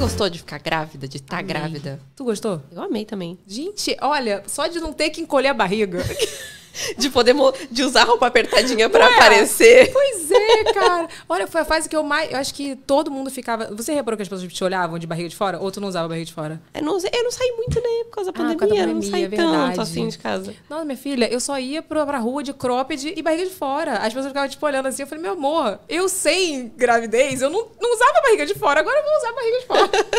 gostou de ficar grávida, de estar tá grávida? Tu gostou? Eu amei também. Gente, olha, só de não ter que encolher a barriga. de poder de usar roupa apertadinha para aparecer. Pois é, cara. Olha, foi a fase que eu mais, eu acho que todo mundo ficava, você reparou que as pessoas te olhavam de barriga de fora ou tu não usava barriga de fora? Eu não, eu não saí muito, né, por causa da ah, pandemia, causa da pandemia, eu não saí é tanto assim de casa. Não, minha filha, eu só ia pra, pra rua de cropped e barriga de fora. As pessoas ficavam tipo olhando assim, eu falei: "Meu amor, eu sem gravidez, eu não, não usava barriga de fora, agora eu vou usar barriga de fora".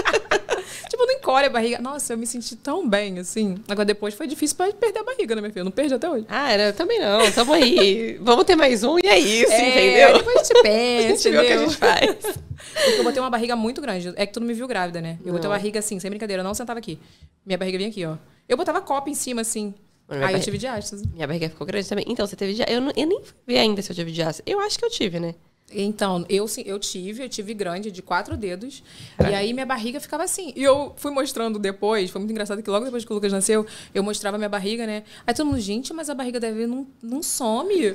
encolhe a barriga. Nossa, eu me senti tão bem, assim. Agora depois foi difícil pra perder a barriga, né, minha filha? Eu não perdi até hoje. Ah, era, também não. Tamo aí. Vamos ter mais um e é isso, é, entendeu? Depois a gente pensa, a gente vê o que a gente faz. Porque eu botei uma barriga muito grande. É que tu não me viu grávida, né? Eu não. botei uma barriga assim, sem brincadeira. Eu não sentava aqui. Minha barriga vinha aqui, ó. Eu botava copo em cima, assim. Minha Aí barriga... eu tive diástase. Minha barriga ficou grande também. Então, você teve diástase. Eu, não... eu nem vi ainda se eu tive diástase. Eu acho que eu tive, né? Então, eu eu tive, eu tive grande, de quatro dedos. É. E aí minha barriga ficava assim. E eu fui mostrando depois, foi muito engraçado que logo depois que o Lucas nasceu, eu mostrava minha barriga, né? Aí todo mundo, gente, mas a barriga deve não, não some. e eu,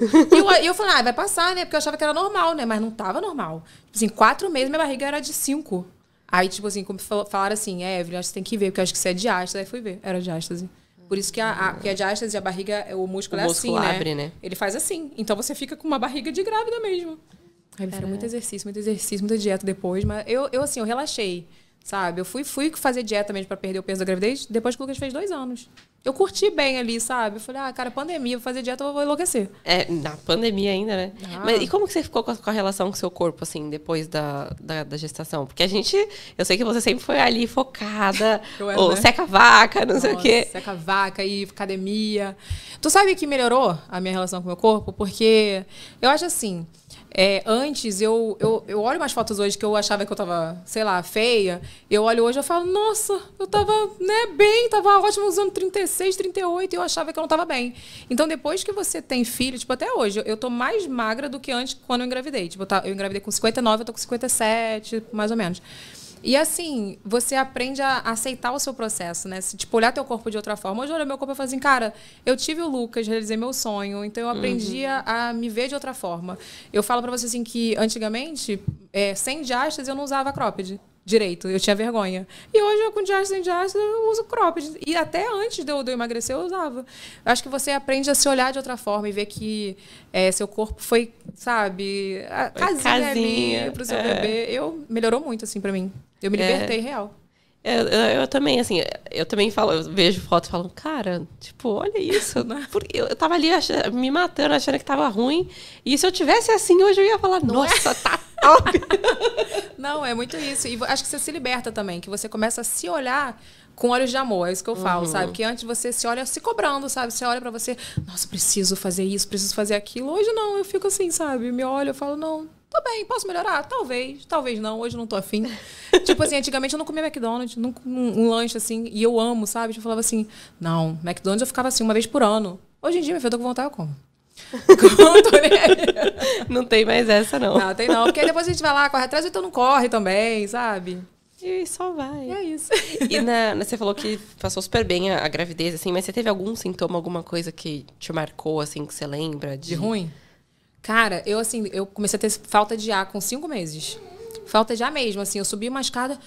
eu falei, ah, vai passar, né? Porque eu achava que era normal, né? Mas não tava normal. Tipo assim, quatro meses minha barriga era de cinco. Aí, tipo assim, como falaram assim, é, Evelyn, acho que tem que ver, porque eu acho que você é diástase. Aí fui ver, era diástase. Por isso que a, a, que a é diástase, a barriga, o músculo o é músculo assim, né? abre, né? né? Ele faz assim. Então você fica com uma barriga de grávida mesmo. Ele fez muito é. exercício, muito exercício, muita dieta depois, mas eu, eu assim, eu relaxei, sabe? Eu fui, fui fazer dieta mesmo para perder o peso da gravidez depois que o Lucas fez dois anos eu curti bem ali, sabe? Eu falei, ah, cara, pandemia, vou fazer dieta, eu vou enlouquecer. É, na pandemia ainda, né? Ah. Mas e como que você ficou com a, com a, relação com o seu corpo, assim, depois da, da, da, gestação? Porque a gente, eu sei que você sempre foi ali focada, era, ou né? seca vaca, não Nossa, sei o quê. Seca vaca e academia. Tu sabe que melhorou a minha relação com o meu corpo? Porque eu acho assim. É, antes, eu, eu, eu olho umas fotos hoje que eu achava que eu tava, sei lá, feia. Eu olho hoje e falo, nossa, eu tava, né, bem, tava ótimo usando 36. 36, 38 e eu achava que eu não estava bem. Então, depois que você tem filho, tipo, até hoje, eu tô mais magra do que antes quando eu engravidei. Tipo, eu engravidei com 59, eu tô com 57, mais ou menos. E assim, você aprende a aceitar o seu processo, né? Se, tipo, olhar teu corpo de outra forma. Hoje eu olho meu corpo e falo assim, cara, eu tive o Lucas, realizei meu sonho, então eu aprendi uhum. a, me ver de outra forma. Eu falo para você assim que antigamente, é, sem diastas, eu não usava cropped direito. Eu tinha vergonha. E hoje eu com diástase sem diástase eu uso cropped. E até antes de eu, de eu emagrecer eu usava. Eu acho que você aprende a se olhar de outra forma e ver que é, seu corpo foi, sabe, a foi casinha, casinha o seu é. bebê. Eu melhorou muito assim para mim. Eu me é. libertei é. real. Eu, eu, eu, também, assim, eu também falo, eu vejo foto e falo, cara, tipo, olha isso. Né? Porque eu tava ali achando, me matando, achando que tava ruim. E se eu tivesse assim hoje, eu ia falar, é? nossa, tá top. Não, é muito isso. E acho que você se liberta também, que você começa a se olhar com olhos de amor, é isso que eu falo, uhum. sabe? Que antes você se olha se cobrando, sabe? Você olha para você, nossa, preciso fazer isso, preciso fazer aquilo. Hoje não, eu fico assim, sabe? Me olho, eu falo, não, tô bem, posso melhorar? Talvez, talvez não, hoje não tô afim. tipo assim, antigamente eu não comia McDonald's, não, um, um lanche assim, e eu amo, sabe? Tipo, eu falava assim, não, McDonald's eu ficava assim uma vez por ano. Hoje em dia, meu filho, eu tô com vontade, eu como. É? não tem mais essa, não. Não, tem não. Porque depois a gente vai lá, corre atrás, então não corre também, sabe? E só vai. É isso. E na, você falou que passou super bem a, a, gravidez, assim, mas você teve algum sintoma, alguma coisa que te marcou, assim, que você lembra? De, de ruim? Cara, eu, assim, eu comecei a ter falta de ar com cinco meses. Falta de ar mesmo, assim. Eu subi uma escada,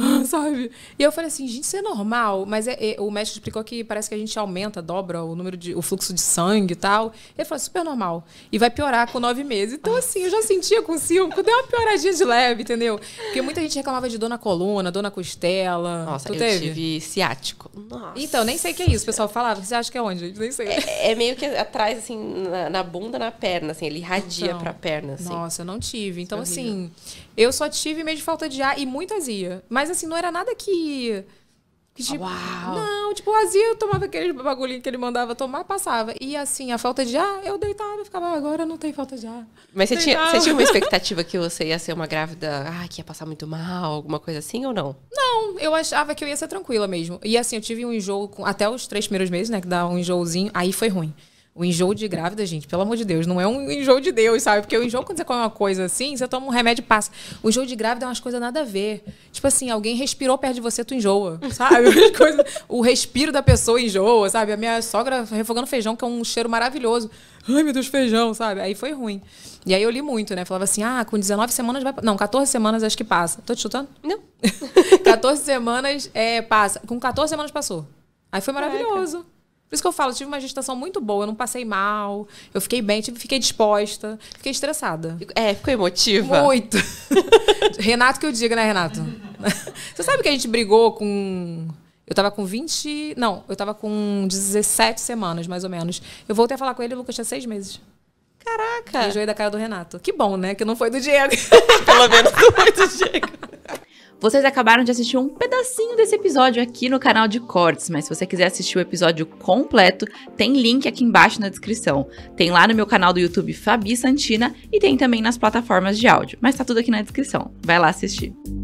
sabe? E eu falei assim, gente, isso é normal. Mas é, é, o médico explicou que parece que a gente aumenta, dobra o número de, o fluxo de sangue e tal. Ele falou, é super normal. E vai piorar com nove meses. Então, assim, eu já sentia com cinco, deu uma pioradinha de leve, entendeu? Porque muita gente reclamava de dor na coluna, dor na costela. Nossa, tu eu teve? tive ciático. Nossa. Então, nem sei o que é isso. O pessoal falava, você acha que é onde? Gente? Nem sei. É, é, meio que atrás, assim, na, na, bunda, na perna, assim, ele irradia então, pra perna, assim. Nossa, eu não tive. Então, é assim, eu só tive meio de falta de ar e muita azia. Mas mas assim, não era nada que. que tipo, Uau. Não, tipo, o Azir tomava aquele bagulhinho que ele mandava tomar, passava. E assim, a falta de ar, ah, eu deitava, ficava, ah, agora não tem falta de ar. Ah, Mas você tinha, você tinha uma expectativa que você ia ser uma grávida, ah, que ia passar muito mal, alguma coisa assim ou não? Não, eu achava que eu ia ser tranquila mesmo. E assim, eu tive um enjoo com, até os três primeiros meses, né, que dá um enjoozinho, aí foi ruim. O enjoo de grávida, gente, pelo amor de Deus, não é um enjoo de Deus, sabe? Porque o enjoo, quando você come uma coisa assim, você toma um remédio e passa. O enjoo de grávida é umas coisas nada a ver. Tipo assim, alguém respirou perto de você, tu enjoa, sabe? o respiro da pessoa enjoa, sabe? A minha sogra refogando feijão, que é um cheiro maravilhoso. Ai, meu Deus, feijão, sabe? Aí foi ruim. E aí eu li muito, né? Falava assim, ah, com 19 semanas vai. Não, 14 semanas acho que passa. Tô te chutando? Não. 14 semanas é, passa. Com 14 semanas passou. Aí foi maravilhoso. Caraca. Por isso que eu falo, eu tive uma gestação muito boa, eu não passei mal, eu fiquei bem, tive, fiquei disposta, fiquei estressada. É, ficou emotiva? Muito. Renato que eu diga, né, Renato? Você sabe que a gente brigou com. Eu tava com 20. Não, eu tava com 17 semanas, mais ou menos. Eu voltei a falar com ele, o Lucas tinha seis meses. Caraca! Enjoei da cara do Renato. Que bom, né? Que não foi do Diego. Pelo menos não foi do Diego. Vocês acabaram de assistir um pedacinho desse episódio aqui no canal de Cortes, mas se você quiser assistir o episódio completo, tem link aqui embaixo na descrição. Tem lá no meu canal do YouTube Fabi Santina e tem também nas plataformas de áudio, mas tá tudo aqui na descrição. Vai lá assistir.